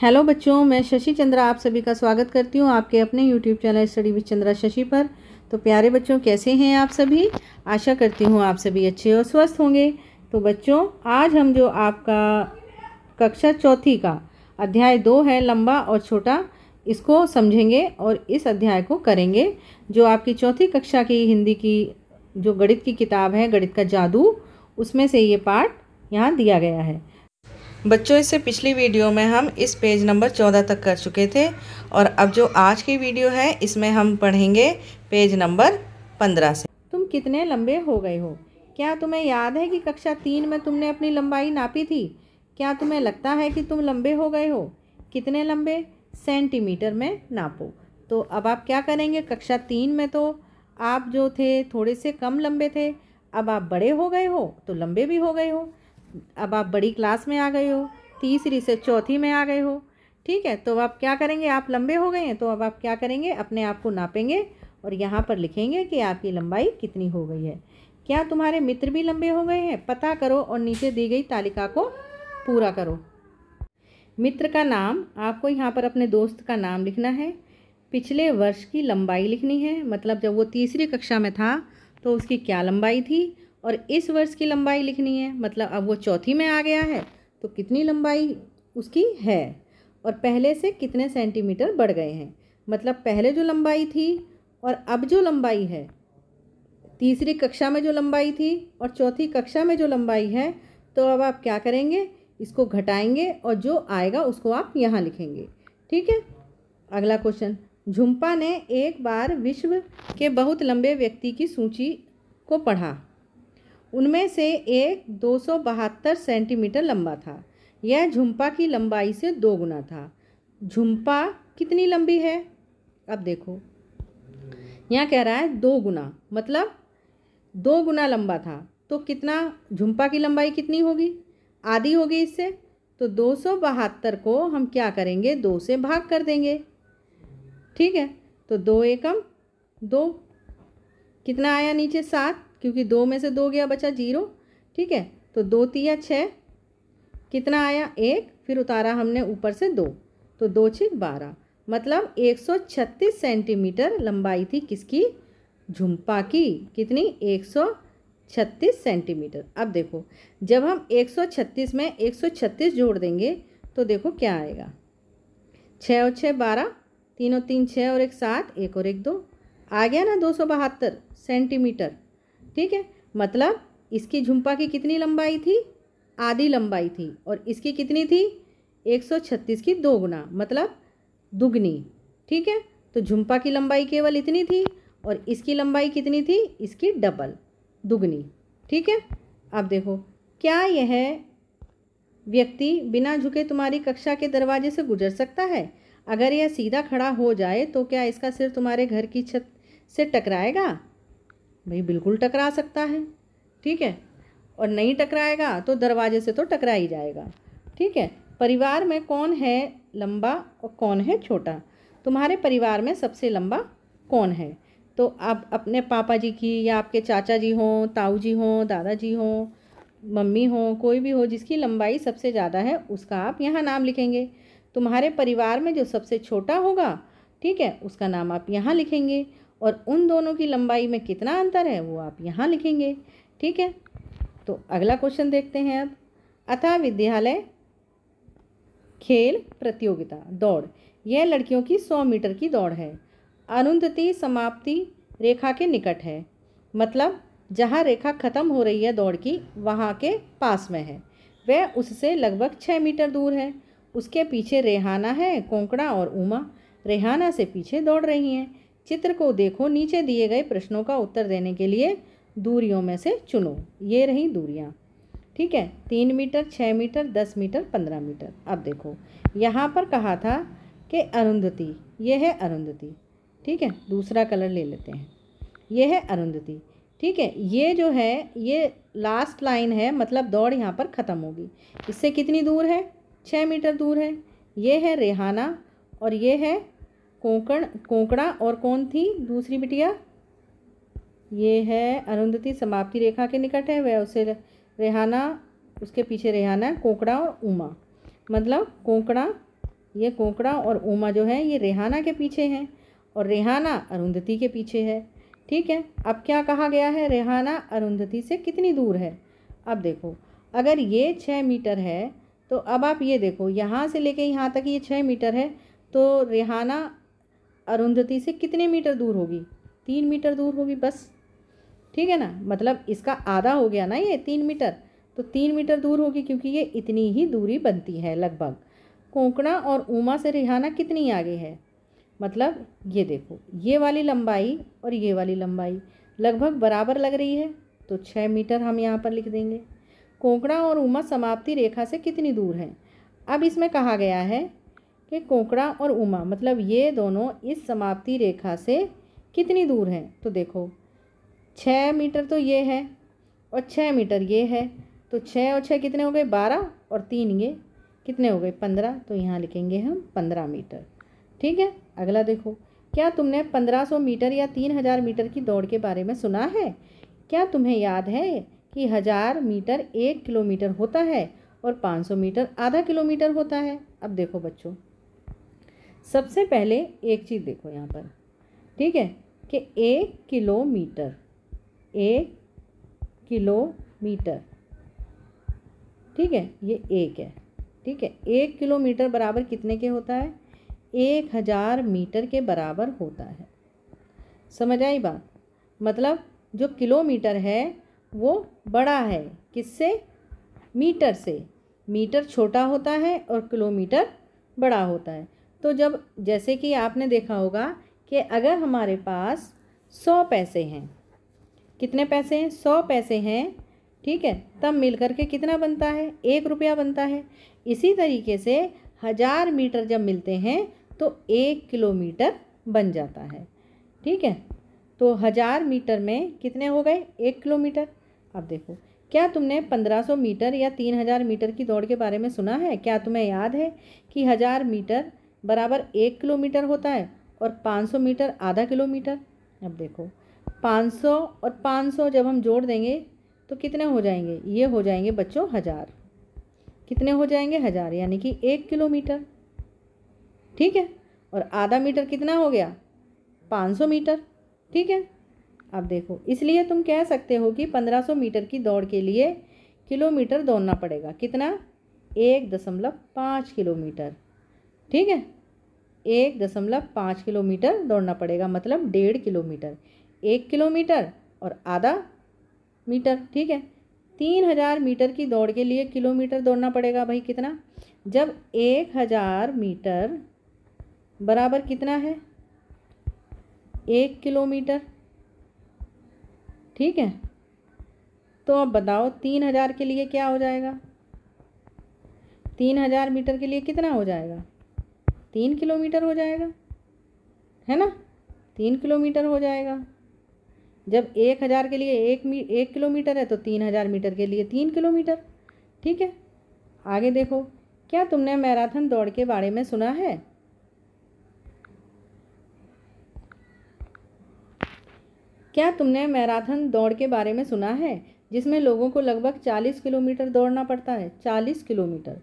hello बच्चों मैं शशि चंद्रा आप सभी का स्वागत करती हूँ आपके अपने YouTube channel study with Chandra Shashi पर तो प्यारे बच्चों कैसे हैं आप सभी आशा करती हूँ आप सभी अच्छे और स्वस्थ होंगे तो बच्चों आज हम जो आपका कक्षा चौथी का अध्याय दो है लंबा और छोटा इसको समझेंगे और इस अध्याय को करेंगे जो आपकी चौथी कक्षा की हिंदी की जो गणित की किताब है गणित का जादू उसमें से ये पार्ट यहाँ दिया गया है बच्चों इससे पिछली वीडियो में हम इस पेज नंबर चौदह तक कर चुके थे और अब जो आज की वीडियो है इसमें हम पढ़ेंगे पेज नंबर पंद्रह से तुम कितने लंबे हो गए हो क्या तुम्हें याद है कि कक्षा तीन में तुमने अपनी लंबाई नापी थी क्या तुम्हें लगता है कि तुम लंबे हो गए हो कितने लंबे सेंटीमीटर में नापो तो अब आप क्या करेंगे कक्षा तीन में तो आप जो थे थोड़े से कम लंबे थे अब आप बड़े हो गए हो तो लंबे भी हो गए हो अब आप बड़ी क्लास में आ गए हो तीसरी से चौथी में आ गए हो ठीक है तो आप क्या करेंगे आप लंबे हो गए हैं तो अब आप क्या करेंगे अपने आप को नापेंगे और यहाँ पर लिखेंगे कि आपकी लंबाई कितनी हो गई है क्या तुम्हारे मित्र भी लंबे हो गए हैं पता करो और नीचे दी गई तालिका को पूरा करो मित्र का नाम आपको यहाँ पर अपने दोस्त का नाम लिखना है पिछले वर्ष की लंबाई लिखनी है मतलब जब वो तीसरी कक्षा में था तो उसकी क्या लंबाई थी और इस वर्ष की लंबाई लिखनी है मतलब अब वो चौथी में आ गया है तो कितनी लंबाई उसकी है और पहले से कितने सेंटीमीटर बढ़ गए हैं मतलब पहले जो लंबाई थी और अब जो लंबाई है तीसरी कक्षा में जो लंबाई थी और चौथी कक्षा में जो लंबाई है तो अब आप क्या करेंगे इसको घटाएंगे और जो आएगा उसको आप यहाँ लिखेंगे ठीक है अगला क्वेश्चन झुम्पा ने एक बार विश्व के बहुत लंबे व्यक्ति की सूची को पढ़ा उनमें से एक दो सेंटीमीटर लंबा था यह झुम्पा की लंबाई से दो गुना था झुम्पा कितनी लंबी है अब देखो यहाँ कह रहा है दो गुना मतलब दो गुना लंबा था तो कितना झुम्पा की लंबाई कितनी होगी आधी होगी इससे तो दो सौ बहत्तर को हम क्या करेंगे दो से भाग कर देंगे ठीक है तो दो एकम दो कितना आया नीचे सात क्योंकि दो में से दो गया बचा जीरो ठीक है तो दो तिया छः कितना आया एक फिर उतारा हमने ऊपर से दो तो दो छिक बारह मतलब 136 सेंटीमीटर लंबाई थी किसकी झुम्पा की कितनी 136 सेंटीमीटर अब देखो जब हम 136 में 136 जोड़ देंगे तो देखो क्या आएगा छः और छः बारह तीन और तीन छः और एक सात एक और एक दो आ गया ना दो सौ बहत्तर सेंटीमीटर ठीक है मतलब इसकी झुम्पा की कितनी लंबाई थी आधी लंबाई थी और इसकी कितनी थी 136 की दो गुना मतलब दुगनी ठीक है तो झुम्पा की लंबाई केवल इतनी थी और इसकी लंबाई कितनी थी इसकी डबल दुगनी ठीक है अब देखो क्या यह व्यक्ति बिना झुके तुम्हारी कक्षा के दरवाजे से गुजर सकता है अगर यह सीधा खड़ा हो जाए तो क्या इसका सिर तुम्हारे घर की छत से टकराएगा भाई बिल्कुल टकरा सकता है ठीक है और नहीं टकराएगा तो दरवाजे से तो टकरा ही जाएगा ठीक है परिवार में कौन है लंबा और कौन है छोटा तुम्हारे परिवार में सबसे लंबा कौन है तो आप अपने पापा जी की या आपके चाचा जी हों ताऊ जी हों दादा जी हों मम्मी हों कोई भी हो जिसकी लंबाई सबसे ज़्यादा है उसका आप यहाँ नाम लिखेंगे तुम्हारे परिवार में जो सबसे छोटा होगा ठीक है उसका नाम आप यहाँ लिखेंगे और उन दोनों की लंबाई में कितना अंतर है वो आप यहाँ लिखेंगे ठीक है तो अगला क्वेश्चन देखते हैं अब अतः विद्यालय खेल प्रतियोगिता दौड़ यह लड़कियों की सौ मीटर की दौड़ है अनुन्धति समाप्ति रेखा के निकट है मतलब जहाँ रेखा ख़त्म हो रही है दौड़ की वहाँ के पास में है वह उससे लगभग छः मीटर दूर है उसके पीछे रेहाना है कोंकड़ा और उमा रेहाना से पीछे दौड़ रही हैं चित्र को देखो नीचे दिए गए प्रश्नों का उत्तर देने के लिए दूरियों में से चुनो ये रही दूरियाँ ठीक है तीन मीटर छः मीटर दस मीटर पंद्रह मीटर अब देखो यहाँ पर कहा था कि अरुंधति ये है अरुंधति ठीक है दूसरा कलर ले लेते हैं ये है अरुंधति ठीक है ये जो है ये लास्ट लाइन है मतलब दौड़ यहाँ पर ख़त्म होगी इससे कितनी दूर है छः मीटर दूर है ये है रेहाना और ये है कोंकण कोंकड़ा और कौन थी दूसरी बिटिया ये है अरुंधति समाप्ति रेखा के निकट है वह उसे रेहाना उसके पीछे रेहाना है कोंकड़ा और उमा मतलब कोंकड़ा ये कोंकड़ा और उमा जो है ये रेहाना के पीछे हैं और रेहाना अरुंधति के पीछे है ठीक है अब क्या कहा गया है रेहाना अरुंधति से कितनी दूर है अब देखो अगर ये छः मीटर है तो अब आप ये देखो यहाँ से लेके यहाँ तक ये छः मीटर है तो रेहाना अरुंधति से कितने मीटर दूर होगी तीन मीटर दूर होगी बस ठीक है ना मतलब इसका आधा हो गया ना ये तीन मीटर तो तीन मीटर दूर होगी क्योंकि ये इतनी ही दूरी बनती है लगभग कोंकणा और उमा से रिहाना कितनी आगे है मतलब ये देखो ये वाली लंबाई और ये वाली लंबाई लगभग बराबर लग रही है तो छः मीटर हम यहाँ पर लिख देंगे कोंकणा और उमा समाप्ति रेखा से कितनी दूर हैं अब इसमें कहा गया है कि कोकड़ा और उमा मतलब ये दोनों इस समाप्ति रेखा से कितनी दूर हैं तो देखो छः मीटर तो ये है और छः मीटर ये है तो छः और छः कितने हो गए बारह और तीन ये कितने हो गए पंद्रह तो यहाँ लिखेंगे हम पंद्रह मीटर ठीक है अगला देखो क्या तुमने पंद्रह सौ मीटर या तीन हज़ार मीटर की दौड़ के बारे में सुना है क्या तुम्हें याद है कि हज़ार मीटर एक किलोमीटर होता है और पाँच सौ मीटर आधा किलोमीटर होता है अब देखो बच्चों सबसे पहले एक चीज़ देखो यहाँ पर ठीक है कि एक किलोमीटर एक किलोमीटर ठीक है ये एक है ठीक है एक किलोमीटर बराबर कितने के होता है एक हज़ार मीटर के बराबर होता है समझ आई बात मतलब जो किलोमीटर है वो बड़ा है किससे मीटर से मीटर छोटा होता है और किलोमीटर बड़ा होता है तो जब जैसे कि आपने देखा होगा कि अगर हमारे पास सौ पैसे हैं कितने पैसे हैं सौ पैसे हैं ठीक है तब मिलकर के कितना बनता है एक रुपया बनता है इसी तरीके से हज़ार मीटर जब मिलते हैं तो एक किलोमीटर बन जाता है ठीक है तो हज़ार मीटर में कितने हो गए एक किलोमीटर अब देखो क्या तुमने पंद्रह सौ मीटर या तीन हज़ार मीटर की दौड़ के बारे में सुना है क्या तुम्हें याद है कि हज़ार मीटर बराबर एक किलोमीटर होता है और 500 मीटर आधा किलोमीटर अब देखो 500 और 500 जब हम जोड़ देंगे तो कितने हो जाएंगे ये हो जाएंगे बच्चों हज़ार कितने हो जाएंगे हज़ार यानी कि एक किलोमीटर ठीक है और आधा मीटर कितना हो गया 500 मीटर ठीक है अब देखो इसलिए तुम कह सकते हो कि 1500 मीटर की दौड़ के लिए किलोमीटर दौड़ना पड़ेगा कितना एक दशमलव पाँच किलोमीटर ठीक है एक दशमलव पाँच किलोमीटर दौड़ना पड़ेगा मतलब डेढ़ किलोमीटर एक किलोमीटर और आधा मीटर ठीक है तीन हज़ार मीटर की दौड़ के लिए किलोमीटर दौड़ना पड़ेगा भाई कितना जब एक हज़ार मीटर बराबर कितना है एक किलोमीटर ठीक है तो अब बताओ तीन हज़ार के लिए क्या हो जाएगा तीन हज़ार मीटर के लिए कितना हो जाएगा तीन किलोमीटर हो जाएगा है ना तीन किलोमीटर हो जाएगा जब एक हज़ार के लिए एक मी एक किलोमीटर है तो तीन हज़ार मीटर के लिए तीन किलोमीटर ठीक है आगे देखो क्या तुमने मैराथन दौड़ के बारे में सुना है क्या तुमने मैराथन दौड़ के बारे में सुना है जिसमें लोगों को लगभग चालीस किलोमीटर दौड़ना पड़ता है चालीस किलोमीटर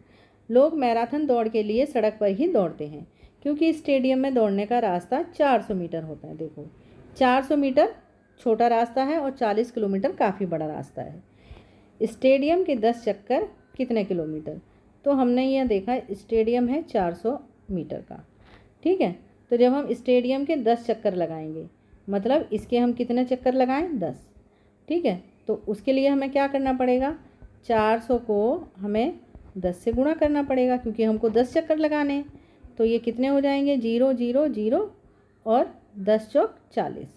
लोग मैराथन दौड़ के लिए सड़क पर ही दौड़ते हैं क्योंकि स्टेडियम में दौड़ने का रास्ता 400 मीटर होता है देखो 400 मीटर छोटा रास्ता है और 40 किलोमीटर काफ़ी बड़ा रास्ता है स्टेडियम के 10 चक्कर कितने किलोमीटर तो हमने यह देखा स्टेडियम है 400 मीटर का ठीक है तो जब हम स्टेडियम के दस चक्कर लगाएंगे मतलब इसके हम कितने चक्कर लगाएँ दस ठीक है तो उसके लिए हमें क्या करना पड़ेगा चार सौ को हमें दस से गुणा करना पड़ेगा क्योंकि हमको दस चक्कर लगाने हैं तो ये कितने हो जाएंगे जीरो जीरो जीरो और दस चौक चालीस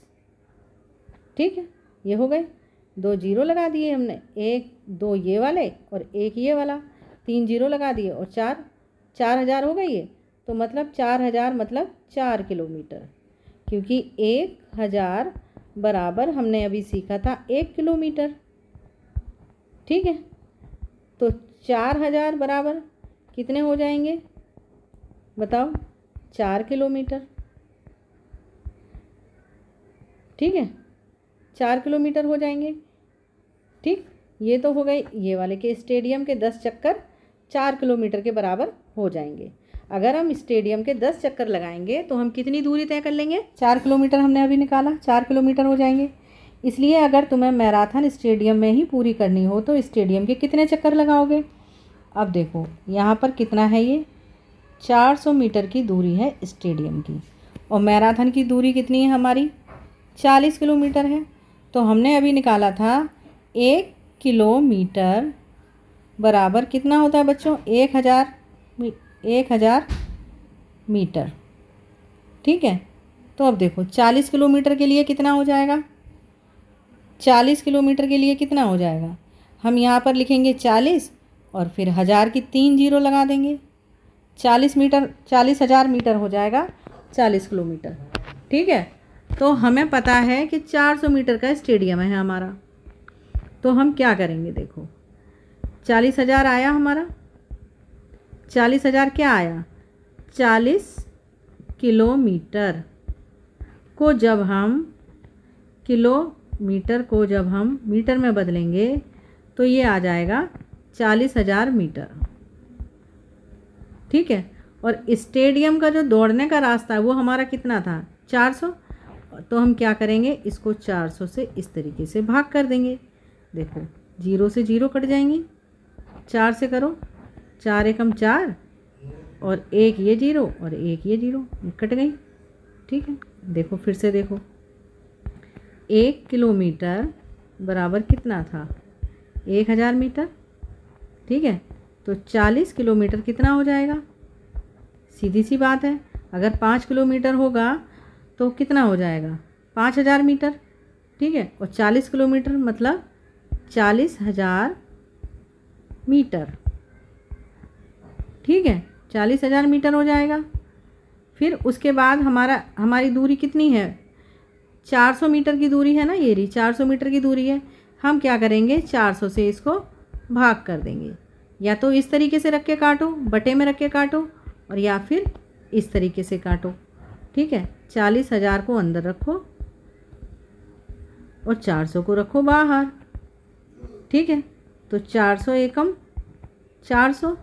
ठीक है ये हो गए दो जीरो लगा दिए हमने एक दो ये वाले और एक ये वाला तीन जीरो लगा दिए और चार चार हज़ार हो गई ये तो मतलब चार हज़ार मतलब चार किलोमीटर क्योंकि एक हज़ार बराबर हमने अभी सीखा था एक किलोमीटर ठीक है तो चार हज़ार बराबर कितने हो जाएंगे बताओ चार किलोमीटर ठीक है चार किलोमीटर हो जाएंगे ठीक ये तो हो गए ये वाले के स्टेडियम के दस चक्कर चार किलोमीटर के बराबर हो जाएंगे अगर हम स्टेडियम के दस चक्कर लगाएंगे तो हम कितनी दूरी तय कर लेंगे चार किलोमीटर हमने अभी निकाला चार किलोमीटर हो जाएंगे इसलिए अगर तुम्हें मैराथन स्टेडियम में ही पूरी करनी हो तो स्टेडियम के कितने चक्कर लगाओगे अब देखो यहाँ पर कितना है ये 400 मीटर की दूरी है स्टेडियम की और मैराथन की दूरी कितनी है हमारी 40 किलोमीटर है तो हमने अभी निकाला था एक किलोमीटर बराबर कितना होता है बच्चों एक हज़ार एक हज़ार मीटर ठीक है तो अब देखो चालीस किलोमीटर के लिए कितना हो जाएगा चालीस किलोमीटर के लिए कितना हो जाएगा हम यहाँ पर लिखेंगे चालीस और फिर हज़ार की तीन जीरो लगा देंगे चालीस मीटर चालीस हज़ार मीटर हो जाएगा चालीस किलोमीटर ठीक है तो हमें पता है कि चार सौ मीटर का स्टेडियम है हमारा तो हम क्या करेंगे देखो चालीस हज़ार आया हमारा चालीस हज़ार क्या आया चालीस किलोमीटर को जब हम किलोमीटर को जब हम मीटर में बदलेंगे तो ये आ जाएगा चालीस हज़ार मीटर ठीक है और स्टेडियम का जो दौड़ने का रास्ता है वो हमारा कितना था चार सौ तो हम क्या करेंगे इसको चार सौ से इस तरीके से भाग कर देंगे देखो जीरो से जीरो कट जाएंगे चार से करो चार एकम चार और एक ये जीरो और एक ये जीरो कट गई ठीक है देखो फिर से देखो एक किलोमीटर बराबर कितना था एक हज़ार मीटर ठीक है तो चालीस किलोमीटर कितना हो जाएगा सीधी सी बात है अगर पाँच किलोमीटर होगा तो कितना हो जाएगा पाँच हज़ार मीटर ठीक है और चालीस किलोमीटर मतलब चालीस हज़ार मीटर ठीक है चालीस हज़ार मीटर हो जाएगा फिर उसके बाद हमारा हमारी दूरी कितनी है चार सौ मीटर की दूरी है ना ये रही चार सौ मीटर की दूरी है हम क्या करेंगे चार सौ से इसको भाग कर देंगे या तो इस तरीके से रख के काटो बटे में रख के काटो और या फिर इस तरीके से काटो ठीक है चालीस हज़ार को अंदर रखो और चार सौ को रखो बाहर ठीक है तो चार सौ एकम चार सौ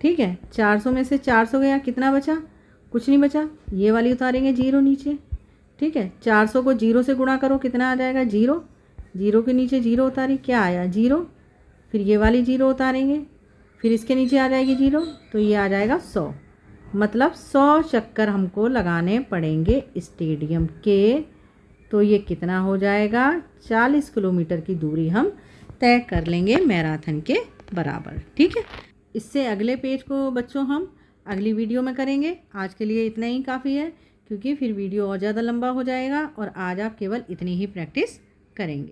ठीक है चार सौ में से चार सौ गया कितना बचा कुछ नहीं बचा ये वाली उतारेंगे जीरो नीचे ठीक है चार सौ को जीरो से गुणा करो कितना आ जाएगा जीरो जीरो के नीचे जीरो उतारी क्या आया जीरो फिर ये वाली जीरो उतारेंगे फिर इसके नीचे आ जाएगी जीरो तो ये आ जाएगा सौ मतलब सौ चक्कर हमको लगाने पड़ेंगे स्टेडियम के तो ये कितना हो जाएगा चालीस किलोमीटर की दूरी हम तय कर लेंगे मैराथन के बराबर ठीक है इससे अगले पेज को बच्चों हम अगली वीडियो में करेंगे आज के लिए इतना ही काफ़ी है क्योंकि फिर वीडियो और ज़्यादा लंबा हो जाएगा और आज आप केवल इतनी ही प्रैक्टिस करेंगे